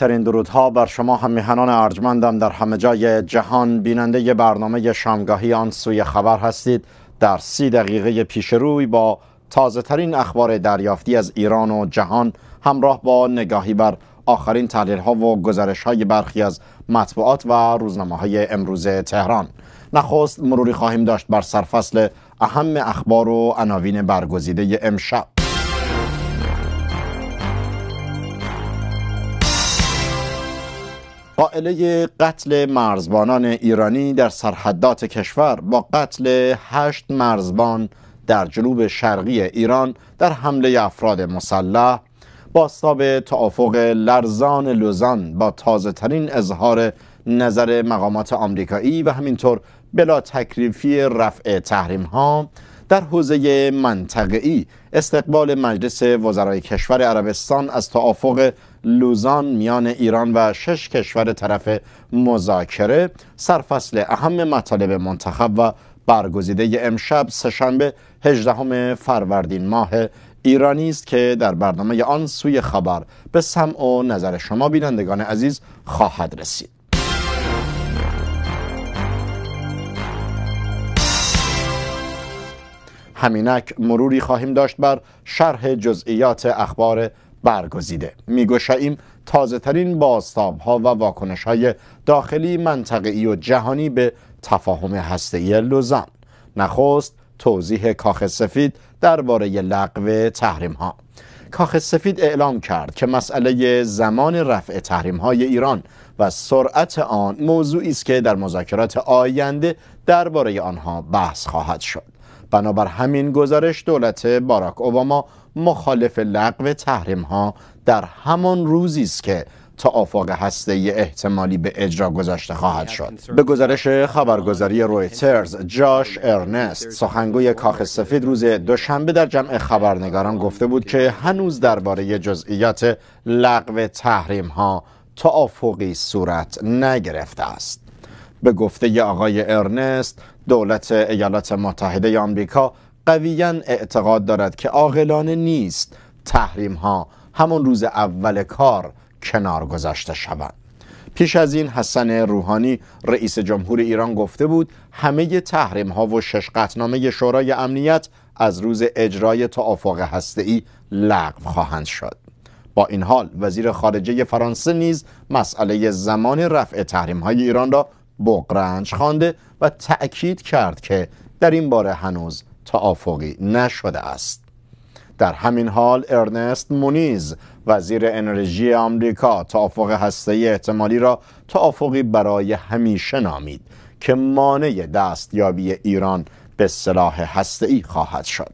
بهترین درودها بر شما همیهنان ارجمندم در همه جای جهان بیننده برنامه شامگاهی آن سوی خبر هستید در سی دقیقه پیش روی با تازه ترین اخبار دریافتی از ایران و جهان همراه با نگاهی بر آخرین تحلیل ها و گزارش های برخی از مطبوعات و روزنامه های امروز تهران نخست مروری خواهیم داشت بر سرفصل اهم اخبار و عناوین برگزیده امشب قائله قتل مرزبانان ایرانی در سرحدات کشور با قتل هشت مرزبان در جنوب شرقی ایران در حمله افراد مسلح باستاب توافق لرزان لوزان با تازه ترین اظهار نظر مقامات آمریکایی و همینطور بلا تکریفی رفع تحریم ها در حوزه منطقه‌ای استقبال مجلس وزرای کشور عربستان از توافق لوزان میان ایران و شش کشور طرف مذاکره سرفصل اهم مطالب منتخب و برگزیده امشب سهشنبه 18 فروردین ماه ایرانی است که در برنامه آن سوی خبر به سمع و نظر شما بینندگان عزیز خواهد رسید همینک مروری خواهیم داشت بر شرح جزئیات اخبار برگزیده میگوشاییم تازه ترین بازتاب ها و واکنش های داخلی منطقی و جهانی به تفاهم هسته‌ای لوزان نخست توضیح کاخ سفید درباره لغو تحریم ها کاخ سفید اعلام کرد که مسئله زمان رفع تحریم های ایران و سرعت آن موضوعی است که در مذاکرات آینده درباره آنها بحث خواهد شد بنابر همین گزارش دولت باراک اوباما مخالف لغو تحریم ها در همان روزی است که توافق هسته احتمالی به اجرا گذاشته خواهد شد به گزارش خبرگزاری رویترز جاش ارنست سخنگوی کاخ سفید روز دوشنبه در جمع خبرنگاران گفته بود که هنوز درباره جزئیات لغو تحریم ها توافقی صورت نگرفته است به گفته ی آقای ارنست دولت ایالات متحده آمریکا قویا اعتقاد دارد که عاقلانه نیست تحریم ها همان روز اول کار کنار گذاشته شوند پیش از این حسن روحانی رئیس جمهور ایران گفته بود همه تحریم ها و شش قطنامه شورای امنیت از روز اجرای توافق ای لغو خواهند شد با این حال وزیر خارجه فرانسه نیز مسئله زمان رفع تحریم های ایران را بغرنج خوانده و تأکید کرد که در این باره هنوز توافقی نشده است در همین حال ارنست مونیز وزیر انرژی آمریکا توافق هسته احتمالی را توافقی برای همیشه نامید که مانع دستیابی ایران به سلاح ای خواهد شد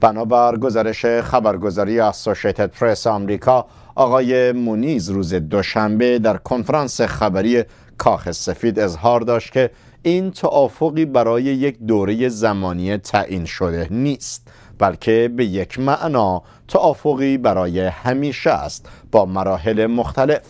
بنابر گزارش خبرگزاری اسوشیتد پرس آمریکا آقای مونیز روز دوشنبه در کنفرانس خبری کاخ سفید اظهار داشت که این توافقی برای یک دوره زمانی تعیین شده نیست بلکه به یک معنا توافقی برای همیشه است با مراحل مختلف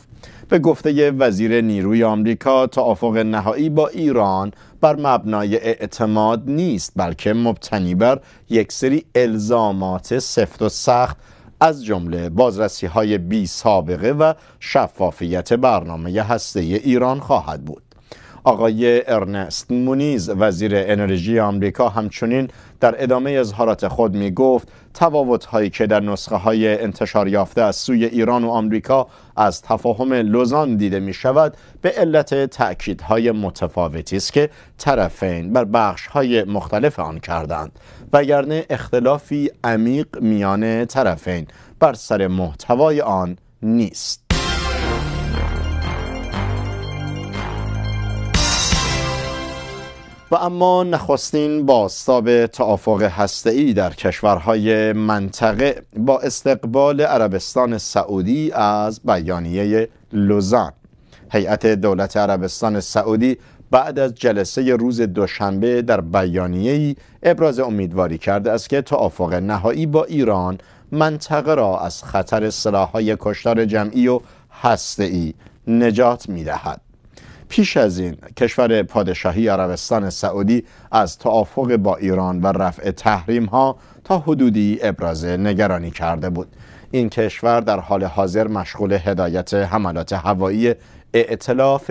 به گفته وزیر نیروی آمریکا توافق نهایی با ایران بر مبنای اعتماد نیست بلکه مبتنی بر یک سری الزامات سفت و سخت از جمله بازرسی های بی سابقه و شفافیت برنامه هسته ایران خواهد بود. آقای ارنست مونیز وزیر انرژی آمریکا همچنین در ادامه اظهارات خود می گفت تفاوت هایی که در نسخه های انتشار یافته از سوی ایران و آمریکا از تفاهم لوزان دیده می شود به علت های متفاوتی است که طرفین بر بخش های مختلف آن کردند وگرنه اختلافی عمیق میان طرفین بر سر محتوای آن نیست و اما نخستین باستاب توافق ای در کشورهای منطقه با استقبال عربستان سعودی از بیانیه لوزان هیئت دولت عربستان سعودی بعد از جلسه روز دوشنبه در بیانیه ای ابراز امیدواری کرده است که توافق نهایی با ایران منطقه را از خطر سلاحهای کشتار جمعی و ای نجات میدهد پیش از این کشور پادشاهی عربستان سعودی از توافق با ایران و رفع تحریم ها تا حدودی ابراز نگرانی کرده بود این کشور در حال حاضر مشغول هدایت حملات هوایی اعتلاف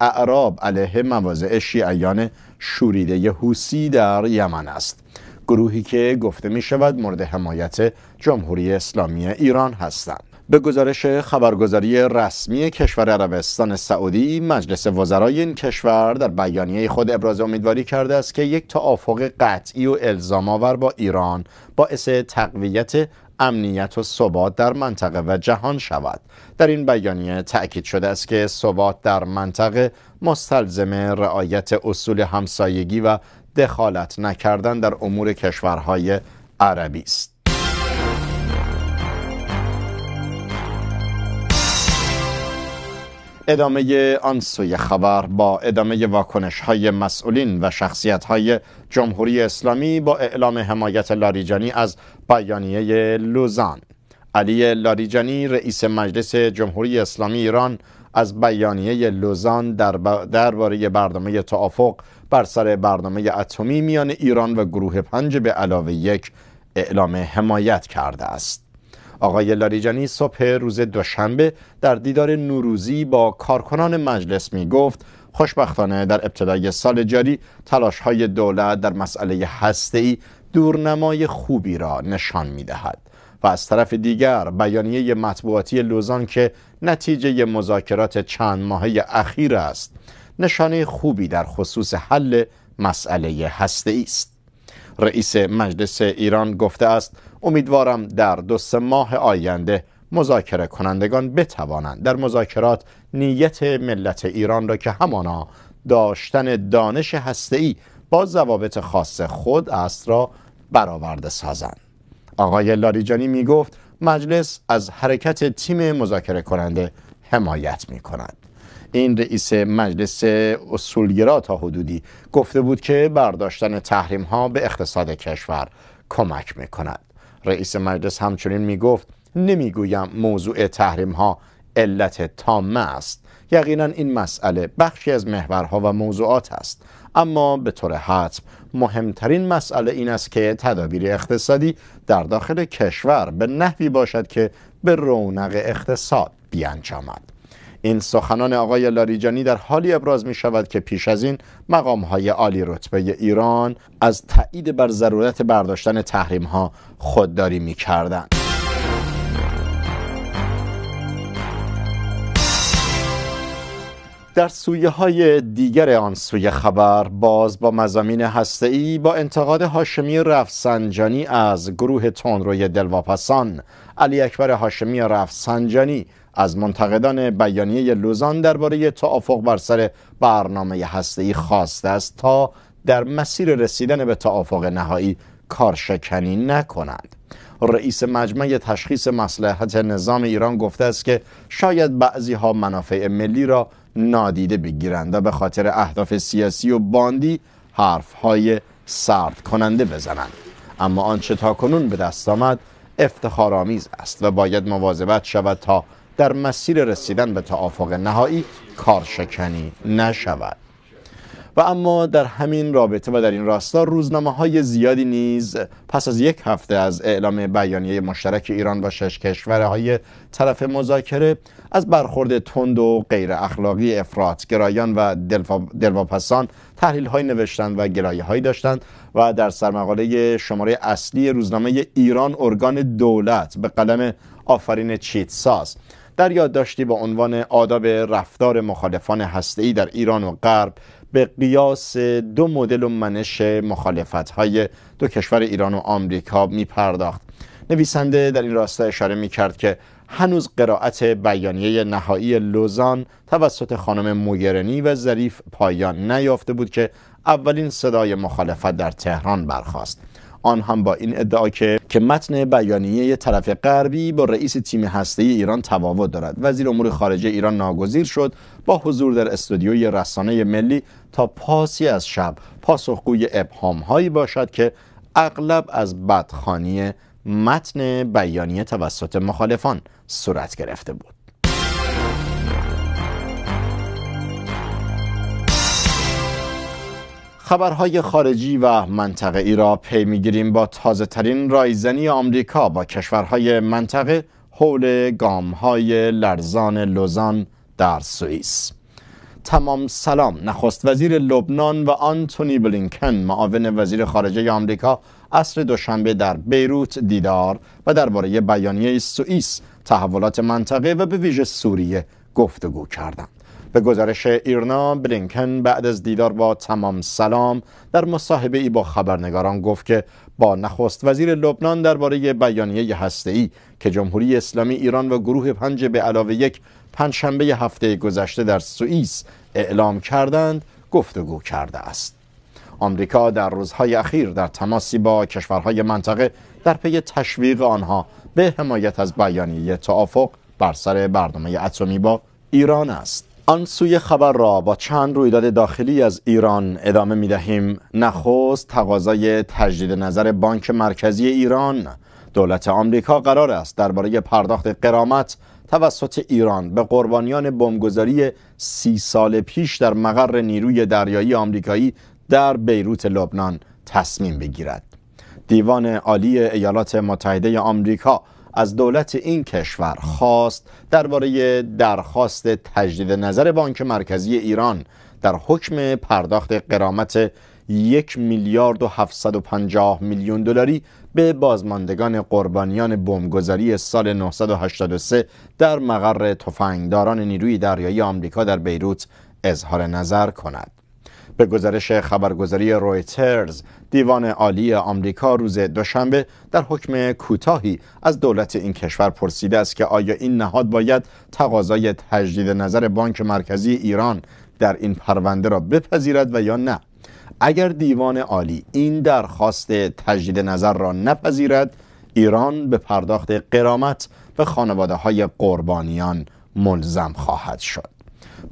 اعراب علیه مواضع شیعیان شوریده حوسی در یمن است گروهی که گفته می شود مورد حمایت جمهوری اسلامی ایران هستند به گزارش خبرگزاری رسمی کشور عربستان سعودی مجلس وزرای این کشور در بیانیه خود ابراز امیدواری کرده است که یک توافق قطعی و الزام آور با ایران باعث تقویت امنیت و ثبات در منطقه و جهان شود در این بیانیه تأکید شده است که ثبات در منطقه مستلزم رعایت اصول همسایگی و دخالت نکردن در امور کشورهای عربی است ادامه آن سوی خبر با ادامه واکنش های مسئولین و شخصیت های جمهوری اسلامی با اعلام حمایت لاریجانی از بیانیه لوزان علی لاریجانی رئیس مجلس جمهوری اسلامی ایران از بیانیه لوزان درباره در برنامه توافق بر سر برنامه اتمی میان ایران و گروه پنج به علاوه یک اعلام حمایت کرده است آقای لاریجانی صبح روز دوشنبه در دیدار نوروزی با کارکنان مجلس می گفت خوشبختانه در ابتدای سال جاری تلاش های دولت در مسئله ای دورنمای خوبی را نشان می دهد. و از طرف دیگر بیانیه مطبوعاتی لوزان که نتیجه مذاکرات چند ماهه اخیر است نشانه خوبی در خصوص حل مسئله هسته است رئیس مجلس ایران گفته است امیدوارم در دو سه ماه آینده مذاکره کنندگان بتوانند در مذاکرات نیت ملت ایران را که همانا داشتن دانش هسته‌ای با ضوابط خاص خود است را برآورده سازند آقای لاریجانی می گفت مجلس از حرکت تیم مذاکره کننده حمایت می کند این رئیس مجلس اصولگرا تا حدودی گفته بود که برداشتن تحریم ها به اقتصاد کشور کمک می کند رئیس مجلس همچنین می گفت نمیگویم موضوع تحریم ها علت تامه است یقینا این مسئله بخشی از محورها و موضوعات است اما به طور حتم مهمترین مسئله این است که تدابیر اقتصادی در داخل کشور به نحوی باشد که به رونق اقتصاد بیانجامد این سخنان آقای لاریجانی در حالی ابراز می شود که پیش از این مقام های عالی رتبه ایران از تایید بر ضرورت برداشتن تحریم ها خودداری می کردن. در سویه های دیگر آن سوی خبر باز با مزامین ای با انتقاد هاشمی رفسنجانی از گروه تندروی دلواپسان علی اکبر هاشمی رفسنجانی از منتقدان بیانیه لوزان درباره توافق بر سر برنامه هسته‌ای خواسته است تا در مسیر رسیدن به توافق نهایی کارشکنی نکنند رئیس مجمع تشخیص مسلحت نظام ایران گفته است که شاید بعضی ها منافع ملی را نادیده بگیرند و به خاطر اهداف سیاسی و باندی حرف های سرد کننده بزنند اما آنچه تا کنون به دست آمد افتخارآمیز است و باید مواظبت شود تا در مسیر رسیدن به توافق نهایی کارشکنی نشود و اما در همین رابطه و در این راستا روزنامه های زیادی نیز پس از یک هفته از اعلام بیانیه مشترک ایران با شش کشورهای طرف مذاکره از برخورد تند و غیر اخلاقی گرایان و دلواپسان تحلیل های نوشتند و گرایه هایی داشتند و در سرمقاله شماره اصلی روزنامه ایران ارگان دولت به قلم آفرین ساز. در یادداشتی با عنوان آداب رفتار مخالفان هسته‌ای در ایران و غرب به قیاس دو مدل و منش مخالفت های دو کشور ایران و آمریکا می پرداخت نویسنده در این راستا اشاره می کرد که هنوز قرائت بیانیه نهایی لوزان توسط خانم موگرنی و ظریف پایان نیافته بود که اولین صدای مخالفت در تهران برخاست. آن هم با این ادعا که متن بیانیه طرف غربی با رئیس تیم هسته‌ای ایران تفاوت دارد وزیر امور خارجه ایران ناگزیر شد با حضور در استودیوی رسانه ملی تا پاسی از شب پاسخگوی ابهام هایی باشد که اغلب از بدخانی متن بیانیه توسط مخالفان صورت گرفته بود خبرهای خارجی و منطقه ای را پی میگیریم با تازه ترین رایزنی آمریکا با کشورهای منطقه حول گامهای لرزان لوزان در سوئیس. تمام سلام نخست وزیر لبنان و آنتونی بلینکن معاون وزیر خارجه آمریکا اصر دوشنبه در بیروت دیدار و درباره بیانیه سوئیس تحولات منطقه و به ویژه سوریه گفتگو کردند به گزارش ایرنا بلینکن بعد از دیدار با تمام سلام در مصاحبه ای با خبرنگاران گفت که با نخست وزیر لبنان درباره بیانیه ای که جمهوری اسلامی ایران و گروه پنج به علاوه یک پنجشنبه هفته گذشته در سوئیس اعلام کردند گفتگو کرده است آمریکا در روزهای اخیر در تماسی با کشورهای منطقه در پی تشویق آنها به حمایت از بیانیه توافق بر سر برنامه اتمی با ایران است آن سوی خبر را با چند رویداد داخلی از ایران ادامه می دهیم نخست تقاضای تجدید نظر بانک مرکزی ایران دولت آمریکا قرار است درباره پرداخت قرامت توسط ایران به قربانیان بمبگذاری سی سال پیش در مقر نیروی دریایی آمریکایی در بیروت لبنان تصمیم بگیرد دیوان عالی ایالات متحده آمریکا از دولت این کشور خواست درباره درخواست تجدید نظر بانک مرکزی ایران در حکم پرداخت قرامت یک میلیارد و 750 میلیون دلاری به بازماندگان قربانیان بمبگذاری سال 983 در مقر تفنگداران نیروی دریایی آمریکا در بیروت اظهار نظر کند. به گزارش خبرگزاری رویترز دیوان عالی آمریکا روز دوشنبه در حکم کوتاهی از دولت این کشور پرسیده است که آیا این نهاد باید تقاضای تجدید نظر بانک مرکزی ایران در این پرونده را بپذیرد و یا نه اگر دیوان عالی این درخواست تجدید نظر را نپذیرد ایران به پرداخت قرامت به خانواده های قربانیان ملزم خواهد شد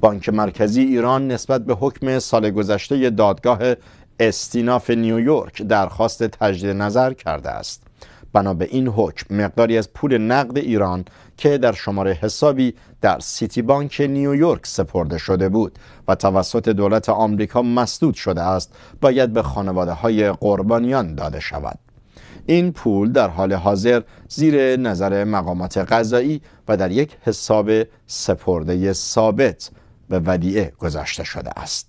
بانک مرکزی ایران نسبت به حکم سال گذشته دادگاه استیناف نیویورک درخواست تجدید نظر کرده است بنا به این حکم مقداری از پول نقد ایران که در شماره حسابی در سیتی بانک نیویورک سپرده شده بود و توسط دولت آمریکا مسدود شده است باید به خانواده های قربانیان داده شود این پول در حال حاضر زیر نظر مقامات قضایی و در یک حساب سپرده ثابت به ودیعه گذاشته شده است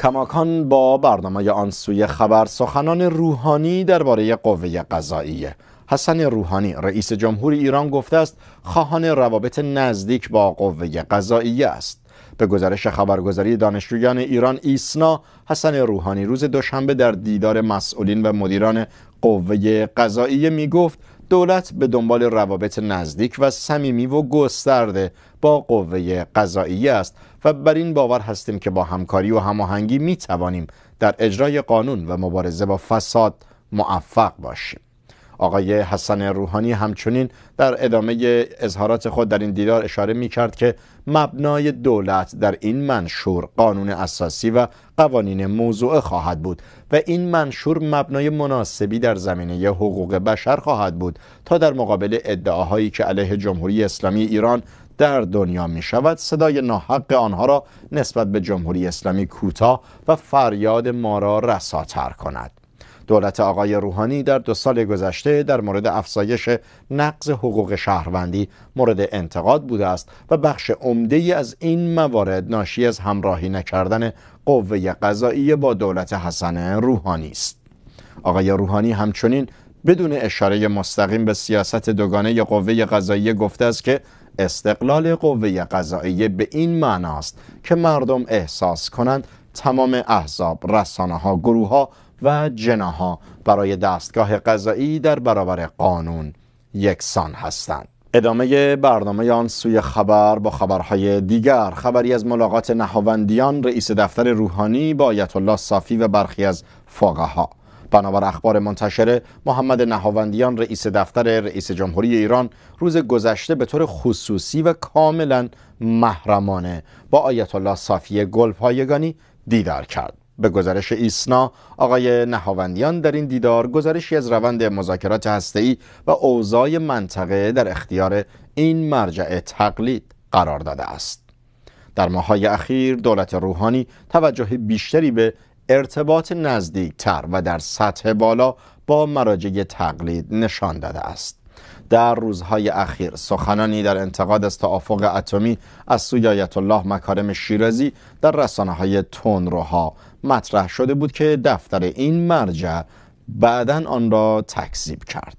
کماکان با برنامه آن سوی خبر سخنان روحانی درباره قوه قضاییه حسن روحانی رئیس جمهور ایران گفته است خواهان روابط نزدیک با قوه قضاییه است به گزارش خبرگزاری دانشجویان ایران ایسنا حسن روحانی روز دوشنبه در دیدار مسئولین و مدیران قوه قضاییه می گفت دولت به دنبال روابط نزدیک و صمیمی و گسترده با قوه قضایی است و بر این باور هستیم که با همکاری و هماهنگی می توانیم در اجرای قانون و مبارزه با فساد موفق باشیم آقای حسن روحانی همچنین در ادامه اظهارات خود در این دیدار اشاره می کرد که مبنای دولت در این منشور قانون اساسی و قوانین موضوع خواهد بود و این منشور مبنای مناسبی در زمینه حقوق بشر خواهد بود تا در مقابل ادعاهایی که علیه جمهوری اسلامی ایران در دنیا می شود صدای ناحق آنها را نسبت به جمهوری اسلامی کوتاه و فریاد ما را رساتر کند دولت آقای روحانی در دو سال گذشته در مورد افزایش نقض حقوق شهروندی مورد انتقاد بوده است و بخش عمده از این موارد ناشی از همراهی نکردن قوه قضایی با دولت حسن روحانی است آقای روحانی همچنین بدون اشاره مستقیم به سیاست دوگانه قوه قضایی گفته است که استقلال قوه قضاییه به این معناست که مردم احساس کنند تمام احزاب، رسانه ها، گروه ها و جناها برای دستگاه قضایی در برابر قانون یکسان هستند ادامه برنامه آن سوی خبر با خبرهای دیگر خبری از ملاقات نهاوندیان رئیس دفتر روحانی با آیت الله صافی و برخی از فقها بنابر اخبار منتشره محمد نهاوندیان رئیس دفتر رئیس جمهوری ایران روز گذشته به طور خصوصی و کاملا محرمانه با آیت الله صافی گلپایگانی دیدار کرد به گزارش ایسنا آقای نهاوندیان در این دیدار گزارشی از روند مذاکرات هسته‌ای و اوضاع منطقه در اختیار این مرجع تقلید قرار داده است در ماهای اخیر دولت روحانی توجه بیشتری به ارتباط نزدیکتر و در سطح بالا با مراجع تقلید نشان داده است در روزهای اخیر سخنانی در انتقاد از توافق اتمی از سوی آیت الله مکارم شیرازی در رسانه های تونروها، مطرح شده بود که دفتر این مرجع بعدا آن را تکذیب کرد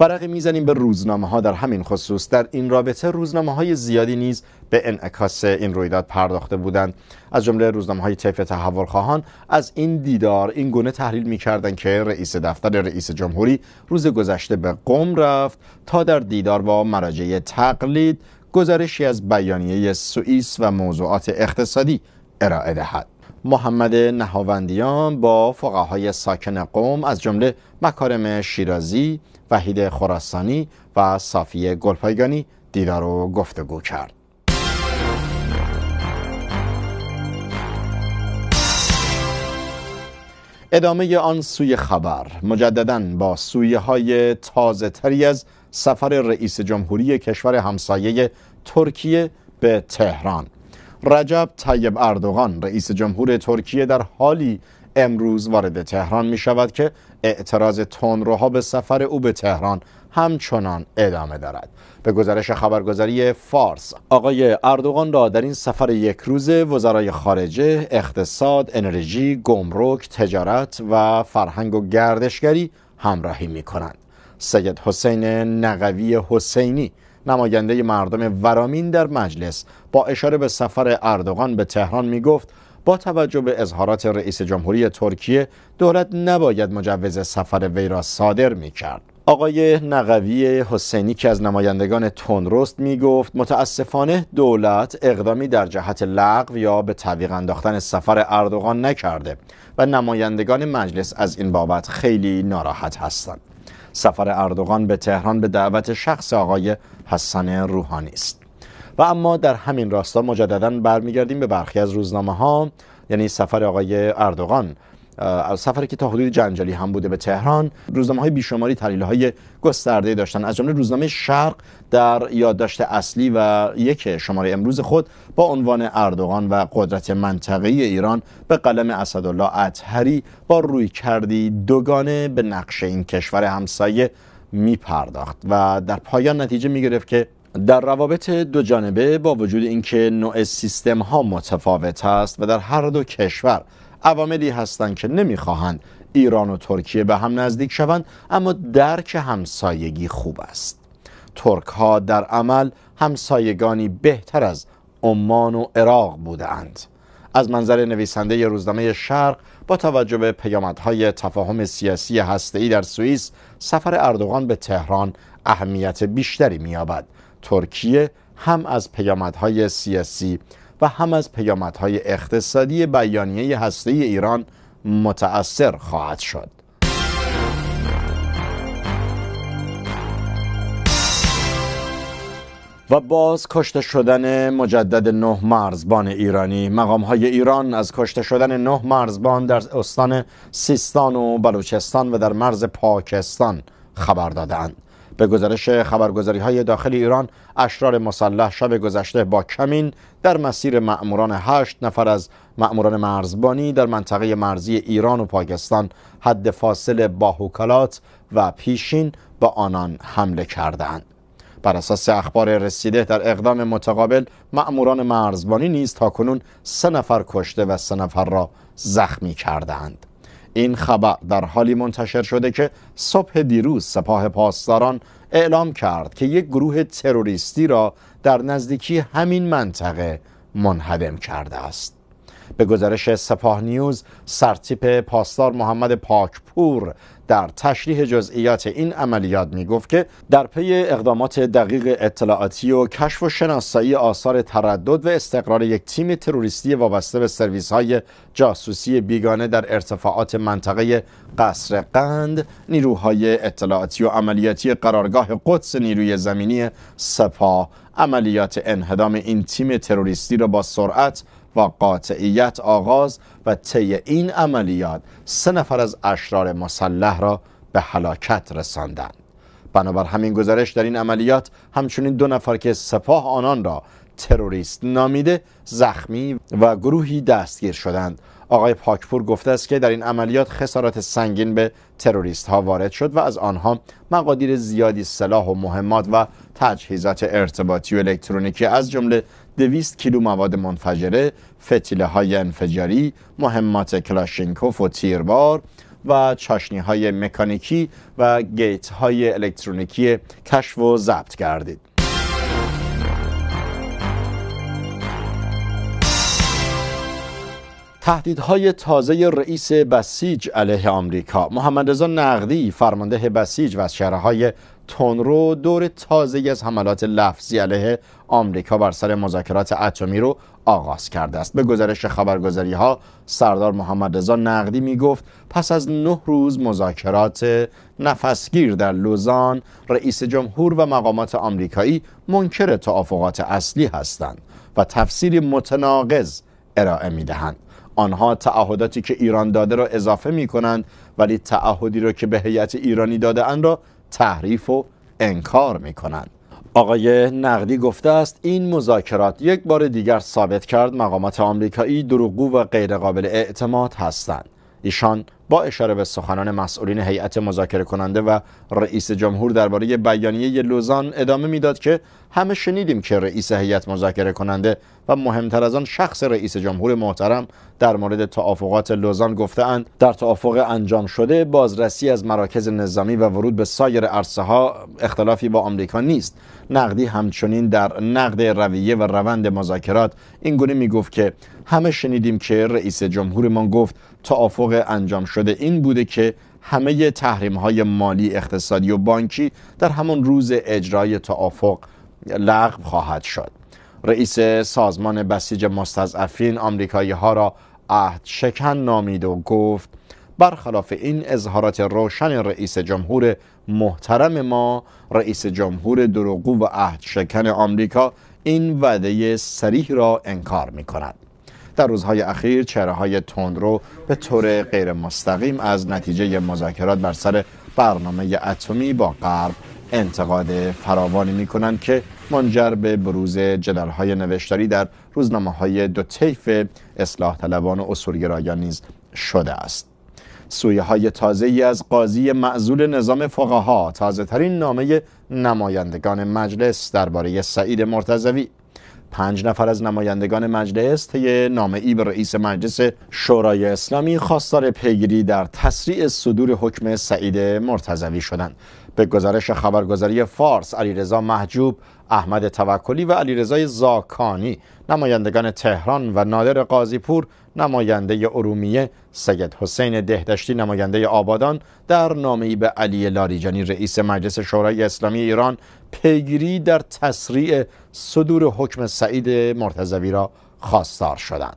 ورقی میزنیم به روزنامه ها در همین خصوص در این رابطه روزنامه های زیادی نیز به انعکاس این رویداد پرداخته بودند از جمله روزنامه های طیف تحولخواهان از این دیدار این گونه تحلیل میکردند که رئیس دفتر رئیس جمهوری روز گذشته به قوم رفت تا در دیدار با مراجع تقلید گزارشی از بیانیه سوئیس و موضوعات اقتصادی ارائه دهد محمد نهاوندیان با فقهای ساکن قوم از جمله مکارم شیرازی، وحید خراسانی و صافی گلپایگانی دیدار و گفتگو کرد. ادامه آن سوی خبر مجددا با سویه های تازه تری از سفر رئیس جمهوری کشور همسایه ترکیه به تهران رجب طیب اردوغان رئیس جمهور ترکیه در حالی امروز وارد تهران می شود که اعتراض تندروها به سفر او به تهران همچنان ادامه دارد به گزارش خبرگزاری فارس آقای اردوغان را در این سفر یک روزه وزرای خارجه اقتصاد انرژی گمرک تجارت و فرهنگ و گردشگری همراهی می کنند سید حسین نقوی حسینی نماینده مردم ورامین در مجلس با اشاره به سفر اردوغان به تهران می گفت با توجه به اظهارات رئیس جمهوری ترکیه دولت نباید مجوز سفر وی را صادر می کرد. آقای نقوی حسینی که از نمایندگان تندرست می گفت متاسفانه دولت اقدامی در جهت لغو یا به تعویق انداختن سفر اردوغان نکرده و نمایندگان مجلس از این بابت خیلی ناراحت هستند. سفر اردوغان به تهران به دعوت شخص آقای حسن روحانی است و اما در همین راستا مجددا برمیگردیم به برخی از روزنامه ها یعنی سفر آقای اردوغان از سفری که تا حدود جنجالی هم بوده به تهران روزنامه های بیشماری تحلیل های گسترده داشتن از جمله روزنامه شرق در یادداشت اصلی و یک شماره امروز خود با عنوان اردوغان و قدرت منطقه ایران به قلم اسدالله اطهری با روی کردی دوگانه به نقش این کشور همسایه می پرداخت و در پایان نتیجه می گرفت که در روابط دو جانبه با وجود اینکه نوع سیستم ها متفاوت است و در هر دو کشور عواملی هستند که نمیخواهند ایران و ترکیه به هم نزدیک شوند اما درک همسایگی خوب است ترک ها در عمل همسایگانی بهتر از عمان و عراق بودند از منظر نویسنده ی روزنامه شرق با توجه به پیامدهای تفاهم سیاسی هسته‌ای در سوئیس سفر اردوغان به تهران اهمیت بیشتری می‌یابد ترکیه هم از پیامدهای سیاسی و هم از پیامدهای اقتصادی بیانیه هسته ایران متأثر خواهد شد و باز کشته شدن مجدد نه مرزبان ایرانی مقام های ایران از کشته شدن نه مرزبان در استان سیستان و بلوچستان و در مرز پاکستان خبر دادند به گزارش خبرگزاری های داخل ایران اشرار مسلح شب گذشته با کمین در مسیر معموران هشت نفر از معموران مرزبانی در منطقه مرزی ایران و پاکستان حد فاصله با و پیشین به آنان حمله کردند. بر اساس اخبار رسیده در اقدام متقابل معموران مرزبانی نیز تاکنون سه نفر کشته و سه نفر را زخمی کردند. این خبر در حالی منتشر شده که صبح دیروز سپاه پاسداران اعلام کرد که یک گروه تروریستی را در نزدیکی همین منطقه منهدم کرده است به گزارش سپاه نیوز سرتیپ پاسدار محمد پاکپور در تشریح جزئیات این عملیات می گفت که در پی اقدامات دقیق اطلاعاتی و کشف و شناسایی آثار تردد و استقرار یک تیم تروریستی وابسته به سرویس های جاسوسی بیگانه در ارتفاعات منطقه قصر قند نیروهای اطلاعاتی و عملیاتی قرارگاه قدس نیروی زمینی سپاه عملیات انهدام این تیم تروریستی را با سرعت با قاطعیت آغاز و طی این عملیات سه نفر از اشرار مسلح را به هلاکت رساندند بنابر همین گزارش در این عملیات همچنین دو نفر که سپاه آنان را تروریست نامیده زخمی و گروهی دستگیر شدند آقای پاکپور گفته است که در این عملیات خسارات سنگین به تروریست ها وارد شد و از آنها مقادیر زیادی سلاح و مهمات و تجهیزات ارتباطی و الکترونیکی از جمله دویست کیلو مواد منفجره، فتیله های انفجاری، مهمات کلاشینکوف و تیربار و چاشنی های مکانیکی و گیت های الکترونیکی کشف و ضبط کردید. تهدیدهای تازه رئیس بسیج علیه آمریکا محمد رضا نقدی فرمانده بسیج و از شهرهای رو دور تازه از حملات لفظی علیه آمریکا بر سر مذاکرات اتمی رو آغاز کرده است به گزارش خبرگزاری ها سردار محمد رضا نقدی می گفت پس از نه روز مذاکرات نفسگیر در لوزان رئیس جمهور و مقامات آمریکایی منکر توافقات اصلی هستند و تفسیری متناقض ارائه می دهند آنها تعهداتی که ایران داده را اضافه می کنند ولی تعهدی را که به هیئت ایرانی داده اند را تحریف و انکار می کنند آقای نقدی گفته است این مذاکرات یک بار دیگر ثابت کرد مقامات آمریکایی دروغگو و غیرقابل اعتماد هستند ایشان با اشاره به سخنان مسئولین هیئت مذاکره کننده و رئیس جمهور درباره بیانیه لوزان ادامه میداد که همه شنیدیم که رئیس هیئت مذاکره کننده و مهمتر از آن شخص رئیس جمهور محترم در مورد توافقات لوزان گفتهاند در توافق انجام شده بازرسی از مراکز نظامی و ورود به سایر عرصه ها اختلافی با آمریکا نیست نقدی همچنین در نقد رویه و روند مذاکرات این گونه گفت که همه شنیدیم که رئیس جمهورمان گفت توافق انجام شده این بوده که همه تحریم های مالی اقتصادی و بانکی در همان روز اجرای توافق لغو خواهد شد رئیس سازمان بسیج مستضعفین آمریکایی ها را عهد شکن نامید و گفت برخلاف این اظهارات روشن رئیس جمهور محترم ما رئیس جمهور دروغو و عهد شکن آمریکا این وعده سریح را انکار می کند در روزهای اخیر چهره های تندرو به طور غیر مستقیم از نتیجه مذاکرات بر سر برنامه اتمی با غرب انتقاد فراوانی می کنند که منجر به بروز جدل های نوشتاری در روزنامه های دو طیف اصلاح طلبان و اصولگرایان نیز شده است سویه های تازه ای از قاضی معزول نظام فقها تازه ترین نامه نمایندگان مجلس درباره سعید مرتزوی پنج نفر از نمایندگان مجلس طی نامه ای به رئیس مجلس شورای اسلامی خواستار پیگیری در تسریع صدور حکم سعید مرتزوی شدند به گزارش خبرگزاری فارس علیرضا محجوب احمد توکلی و علیرضا زاکانی نمایندگان تهران و نادر قاضی پور، نماینده ارومیه سید حسین دهدشتی نماینده آبادان در نامه‌ای به علی لاریجانی رئیس مجلس شورای اسلامی ایران پیگیری در تسریع صدور حکم سعید مرتضوی را خواستار شدند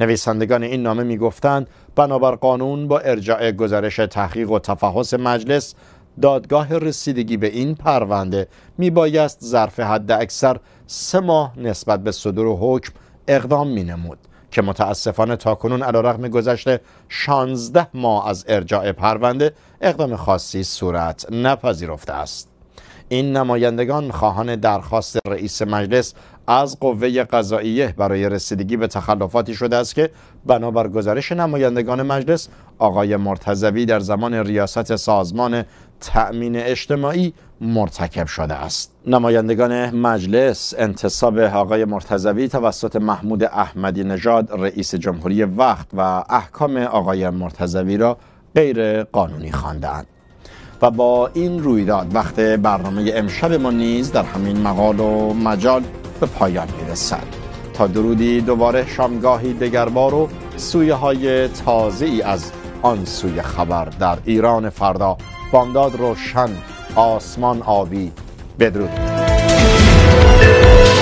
نویسندگان این نامه میگفتند بنابر قانون با ارجاع گزارش تحقیق و تفحص مجلس دادگاه رسیدگی به این پرونده می بایست ظرف حد اکثر سه ماه نسبت به صدور حکم اقدام مینمود که متاسفانه تاکنون رقم گذشته 16 ماه از ارجاع پرونده اقدام خاصی صورت نپذیرفته است این نمایندگان خواهان درخواست رئیس مجلس از قوه قضاییه برای رسیدگی به تخلفاتی شده است که بنابر گزارش نمایندگان مجلس آقای مرتضوی در زمان ریاست سازمان تأمین اجتماعی مرتکب شده است نمایندگان مجلس انتصاب آقای مرتضوی توسط محمود احمدی نژاد رئیس جمهوری وقت و احکام آقای مرتضوی را غیر قانونی خواندند و با این رویداد وقت برنامه امشب ما نیز در همین مقال و مجال به پایان میرسد تا درودی دوباره شامگاهی دگربار و سویه های تازه ای از آن سوی خبر در ایران فردا بامداد روشن آسمان آبی بدرود